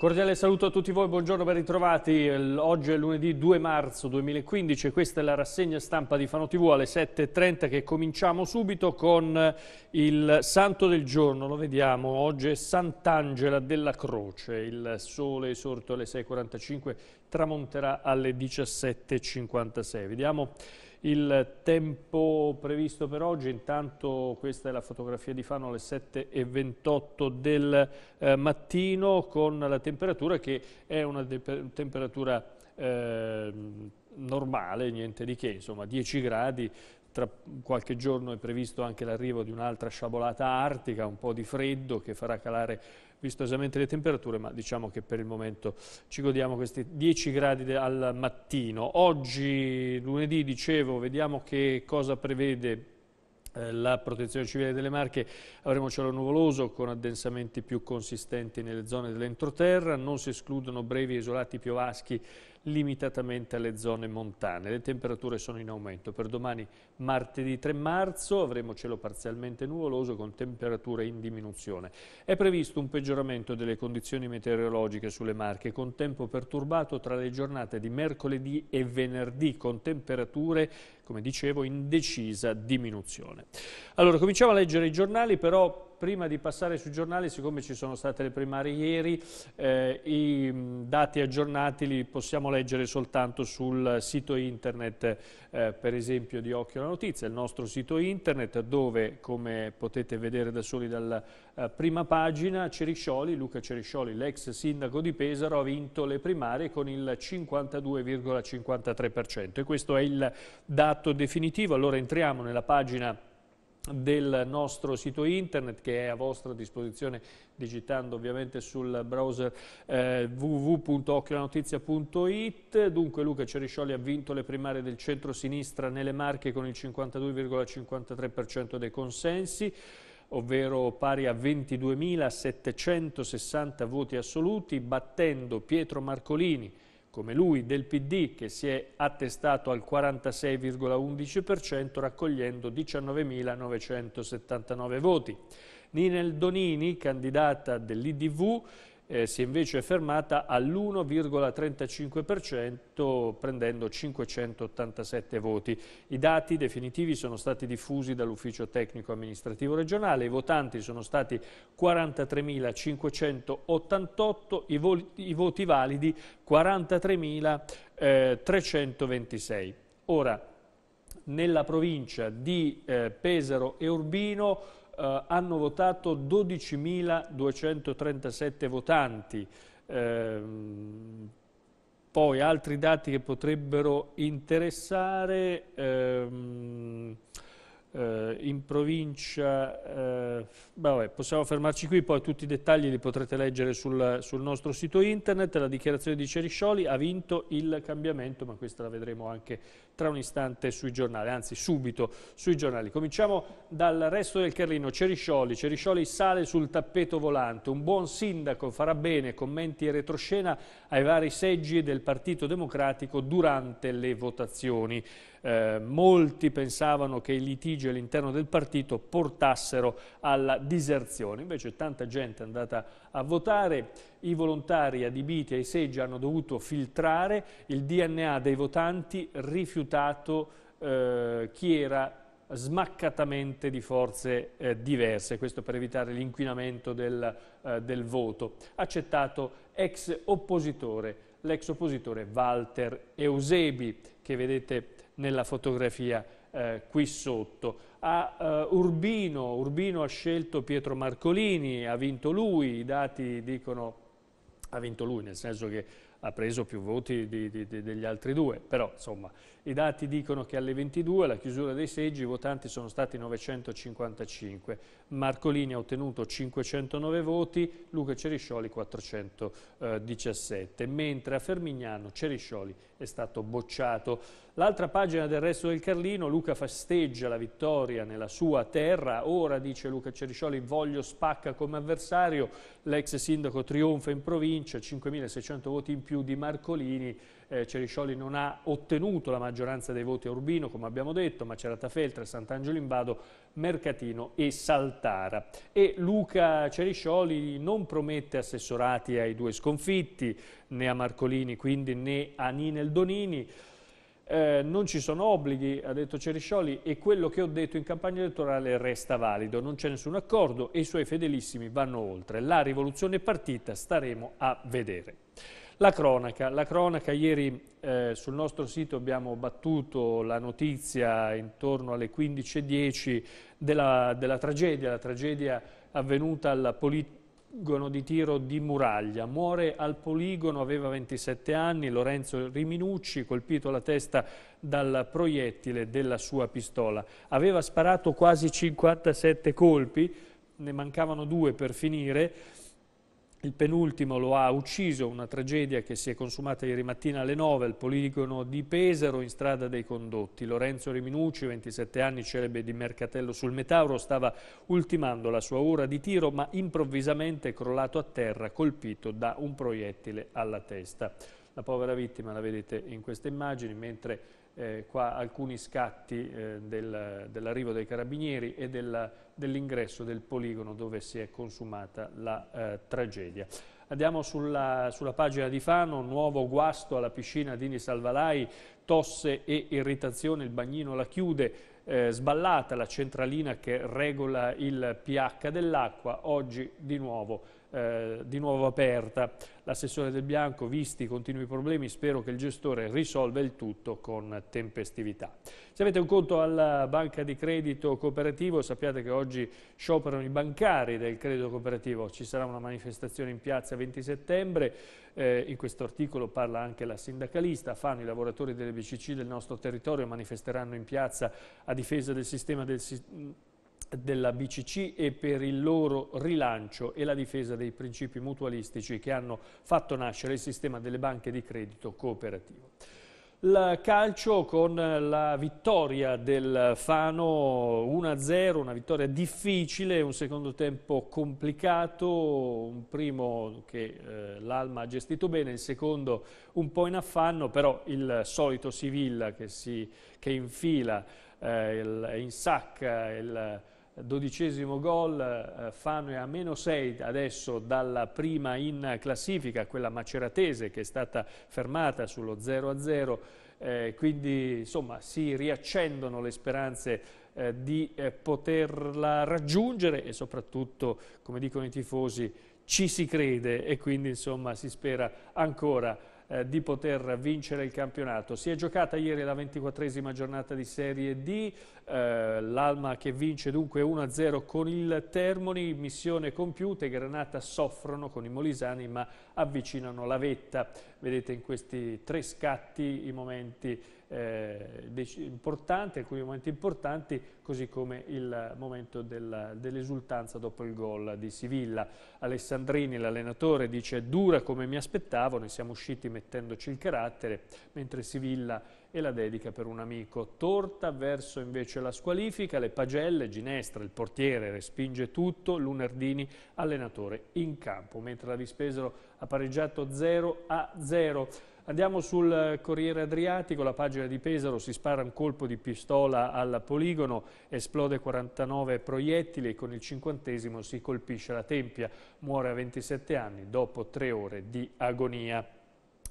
Un cordiale saluto a tutti voi, buongiorno, ben ritrovati. Oggi è lunedì 2 marzo 2015 e questa è la rassegna stampa di Fano TV alle 7.30 che cominciamo subito con il santo del giorno. Lo vediamo, oggi è Sant'Angela della Croce, il sole sorto alle 6.45, tramonterà alle 17.56. Vediamo il tempo previsto per oggi, intanto questa è la fotografia di Fano alle 7.28 del eh, mattino con la temperatura che è una temperatura eh, normale, niente di che, insomma 10 gradi, tra qualche giorno è previsto anche l'arrivo di un'altra sciabolata artica, un po' di freddo che farà calare vistosamente le temperature, ma diciamo che per il momento ci godiamo questi 10 gradi al mattino. Oggi, lunedì, dicevo, vediamo che cosa prevede eh, la protezione civile delle Marche avremo cielo nuvoloso con addensamenti più consistenti nelle zone dell'entroterra, non si escludono brevi isolati piovaschi limitatamente alle zone montane. Le temperature sono in aumento. Per domani, martedì 3 marzo, avremo cielo parzialmente nuvoloso con temperature in diminuzione. È previsto un peggioramento delle condizioni meteorologiche sulle Marche, con tempo perturbato tra le giornate di mercoledì e venerdì, con temperature come dicevo, in decisa diminuzione. Allora, cominciamo a leggere i giornali, però prima di passare sui giornali, siccome ci sono state le primarie ieri, eh, i dati aggiornati li possiamo leggere soltanto sul sito internet, eh, per esempio di Occhio alla Notizia, il nostro sito internet dove, come potete vedere da soli dalla eh, prima pagina, Ceriscioli, Luca Ceriscioli, l'ex sindaco di Pesaro, ha vinto le primarie con il 52,53% e questo è il dato definitivo. Allora entriamo nella pagina del nostro sito internet che è a vostra disposizione digitando ovviamente sul browser eh, www.occhiolanotizia.it dunque Luca Ceriscioli ha vinto le primarie del centro-sinistra nelle Marche con il 52,53% dei consensi ovvero pari a 22.760 voti assoluti battendo Pietro Marcolini come lui, del PD, che si è attestato al 46,11%, raccogliendo 19.979 voti. Ninel Donini, candidata dell'IDV, eh, si è invece fermata all'1,35% prendendo 587 voti. I dati definitivi sono stati diffusi dall'Ufficio Tecnico Amministrativo Regionale, i votanti sono stati 43.588, i, vo i, voti validi 43.326. Ora, nella provincia di eh, Pesaro e Urbino eh, hanno votato 12.237 votanti. Eh, poi altri dati che potrebbero interessare... Ehm, eh, in provincia, eh, vabbè, possiamo fermarci qui, poi tutti i dettagli li potrete leggere sul, sul nostro sito internet, la dichiarazione di Ceriscioli ha vinto il cambiamento, ma questa la vedremo anche tra un istante sui giornali, anzi subito sui giornali. Cominciamo dal resto del Carlino, Ceriscioli, Ceriscioli sale sul tappeto volante, un buon sindaco farà bene, commenti e retroscena ai vari seggi del Partito Democratico durante le votazioni. Eh, molti pensavano che i litigi all'interno del partito portassero alla diserzione, invece tanta gente è andata a votare, i volontari adibiti ai seggi hanno dovuto filtrare, il DNA dei votanti rifiutato eh, chi era smaccatamente di forze eh, diverse, questo per evitare l'inquinamento del, eh, del voto, accettato ex oppositore l'ex oppositore Walter Eusebi, che vedete nella fotografia eh, qui sotto. A eh, Urbino, Urbino ha scelto Pietro Marcolini, ha vinto lui, i dati dicono ha vinto lui, nel senso che ha preso più voti di, di, di, degli altri due, però insomma i dati dicono che alle 22, alla chiusura dei seggi, i votanti sono stati 955. Marcolini ha ottenuto 509 voti, Luca Ceriscioli 417, mentre a Fermignano Ceriscioli è stato bocciato. L'altra pagina del resto del Carlino, Luca festeggia la vittoria nella sua terra, ora dice Luca Ceriscioli voglio Spacca come avversario, l'ex sindaco trionfa in provincia, 5.600 voti in più di Marcolini, eh, Ceriscioli non ha ottenuto la maggioranza dei voti a Urbino, come abbiamo detto, ma c'era Tafeltra, Sant'Angelo Invado, Mercatino e Saltara. E Luca Ceriscioli non promette assessorati ai due sconfitti, né a Marcolini quindi né a Ninel Donini. Eh, non ci sono obblighi, ha detto Ceriscioli, e quello che ho detto in campagna elettorale resta valido, non c'è nessun accordo e i suoi fedelissimi vanno oltre. La rivoluzione è partita, staremo a vedere. La cronaca, la cronaca ieri eh, sul nostro sito abbiamo battuto la notizia intorno alle 15.10 della, della tragedia, la tragedia avvenuta al poligono di tiro di Muraglia. Muore al poligono, aveva 27 anni, Lorenzo Riminucci, colpito alla testa dal proiettile della sua pistola. Aveva sparato quasi 57 colpi, ne mancavano due per finire, il penultimo lo ha ucciso, una tragedia che si è consumata ieri mattina alle 9 al poligono di Pesaro in strada dei condotti. Lorenzo Riminucci, 27 anni, celebre di Mercatello sul Metauro, stava ultimando la sua ora di tiro ma improvvisamente è crollato a terra colpito da un proiettile alla testa. La povera vittima la vedete in queste immagini mentre eh, qua alcuni scatti eh, del, dell'arrivo dei carabinieri e dell'ingresso del poligono dove si è consumata la eh, tragedia. Andiamo sulla, sulla, pagina di Fano, nuovo guasto alla piscina Dini Salvalai, tosse e irritazione, il bagnino la chiude, eh, sballata la centralina che regola il pH dell'acqua, oggi di nuovo eh, di nuovo aperta. L'assessore Del Bianco, visti i continui problemi, spero che il gestore risolva il tutto con tempestività. Se avete un conto alla banca di credito cooperativo, sappiate che oggi scioperano i bancari del credito cooperativo. Ci sarà una manifestazione in piazza 20 settembre. Eh, in questo articolo parla anche la sindacalista. Fanno i lavoratori delle BCC del nostro territorio manifesteranno in piazza a difesa del sistema del, della BCC e per il loro rilancio e la difesa dei principi mutualistici che hanno fatto nascere il sistema delle banche di credito cooperativo. Il calcio con la vittoria del Fano 1-0, una vittoria difficile, un secondo tempo complicato, un primo che eh, l'Alma ha gestito bene, il secondo un po' in affanno, però il solito Sivilla che, si, che infila, eh, il, in il dodicesimo gol, eh, Fano è a meno 6 adesso dalla prima in classifica, quella maceratese che è stata fermata sullo 0-0, eh, quindi insomma si riaccendono le speranze eh, di eh, poterla raggiungere e soprattutto, come dicono i tifosi, ci si crede e quindi insomma si spera ancora eh, di poter vincere il campionato. Si è giocata ieri la ventiquattresima giornata di Serie D, eh, L'Alma che vince dunque 1-0 con il Termoni, missione compiuta i Granata soffrono con i Molisani ma avvicinano la vetta. Vedete in questi tre scatti i momenti eh, importanti, alcuni momenti importanti, così come il momento dell'esultanza dell dopo il gol di Sivilla. Alessandrini, l'allenatore, dice dura come mi aspettavo, ne siamo usciti mettendoci il carattere, mentre Sivilla e la dedica per un amico. Torta verso invece la squalifica, le pagelle, Ginestra, il portiere respinge tutto, Lunardini allenatore in campo, mentre la Vispesero ha pareggiato 0 a 0. Andiamo sul Corriere Adriatico, la pagina di Pesaro, si spara un colpo di pistola al poligono, esplode 49 proiettili e con il cinquantesimo si colpisce la tempia. Muore a 27 anni dopo tre ore di agonia.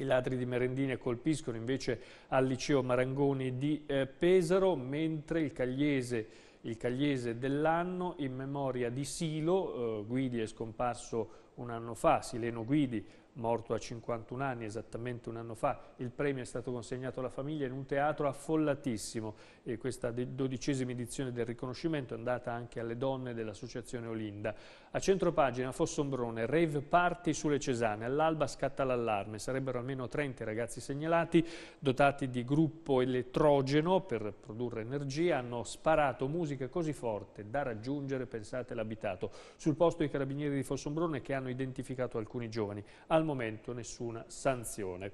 I ladri di merendine colpiscono invece al liceo Marangoni di eh, Pesaro, mentre il Cagliese, il Cagliese dell'anno in memoria di Silo, eh, Guidi è scomparso un anno fa, Sileno Guidi morto a 51 anni esattamente un anno fa. Il premio è stato consegnato alla famiglia in un teatro affollatissimo e questa dodicesima edizione del riconoscimento è andata anche alle donne dell'associazione Olinda. A centropagina Fossombrone, rave party sulle Cesane, all'alba scatta l'allarme, sarebbero almeno 30 ragazzi segnalati dotati di gruppo elettrogeno per produrre energia, hanno sparato musica così forte da raggiungere, pensate, l'abitato. Sul posto i carabinieri di Fossombrone che hanno identificato alcuni giovani. Al al momento nessuna sanzione.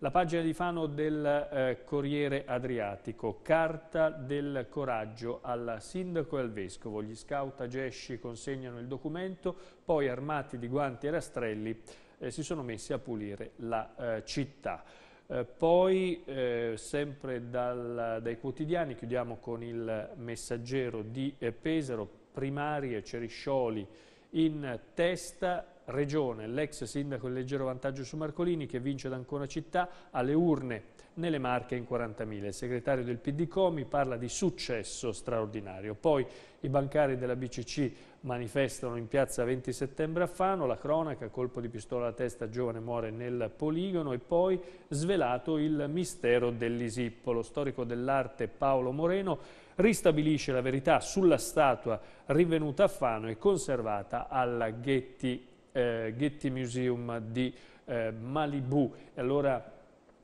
La pagina di Fano del eh, Corriere Adriatico, carta del coraggio al sindaco e al vescovo. Gli scout agesci consegnano il documento, poi armati di guanti e rastrelli eh, si sono messi a pulire la eh, città. Eh, poi, eh, sempre dal, dai quotidiani, chiudiamo con il messaggero di eh, Pesaro, primarie Ceriscioli in testa, Regione, l'ex sindaco in leggero vantaggio su Marcolini che vince ad Ancona Città alle urne nelle Marche in 40.000. Il segretario del PD Comi parla di successo straordinario. Poi i bancari della BCC manifestano in piazza 20 settembre a Fano, la cronaca, colpo di pistola alla testa, giovane muore nel poligono e poi svelato il mistero dell'Isippo. Lo storico dell'arte Paolo Moreno ristabilisce la verità sulla statua rinvenuta a Fano e conservata alla Ghetti eh, Getty Museum di eh, Malibu. E allora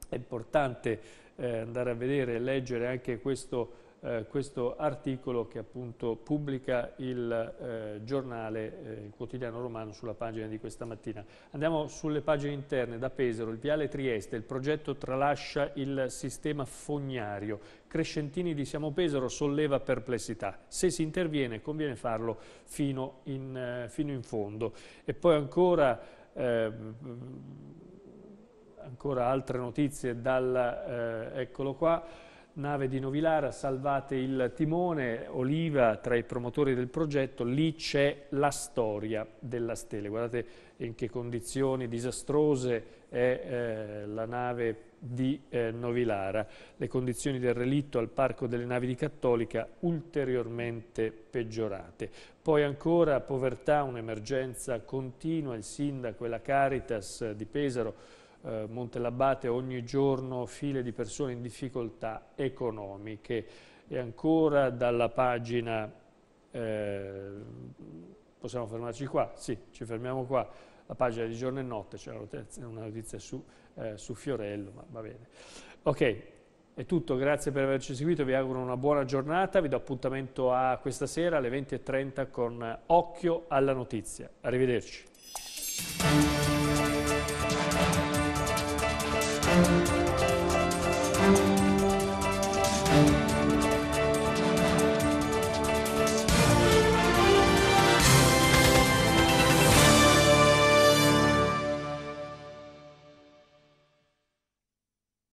è importante eh, andare a vedere e leggere anche questo eh, questo articolo che appunto pubblica il eh, giornale, eh, il quotidiano romano sulla pagina di questa mattina. Andiamo sulle pagine interne, da Pesaro, il Viale Trieste, il progetto tralascia il sistema fognario, Crescentini di Siamo Pesaro solleva perplessità, se si interviene conviene farlo fino in, eh, fino in fondo. E poi ancora ehm, ancora altre notizie dal, eh, eccolo qua, nave di Novilara, salvate il timone, Oliva tra i promotori del progetto, lì c'è la storia della stele. Guardate in che condizioni disastrose è eh, la nave di eh, Novilara. Le condizioni del relitto al Parco delle Navi di Cattolica ulteriormente peggiorate. Poi ancora povertà, un'emergenza continua, il sindaco e la Caritas di Pesaro eh, Montelabate ogni giorno file di persone in difficoltà economiche e ancora dalla pagina, eh, possiamo fermarci qua? Sì, ci fermiamo qua, la pagina di giorno e notte, c'è una notizia su, eh, su Fiorello, ma va bene. Ok, è tutto, grazie per averci seguito, vi auguro una buona giornata, vi do appuntamento a questa sera alle 20.30 con Occhio alla Notizia. Arrivederci. Thank you.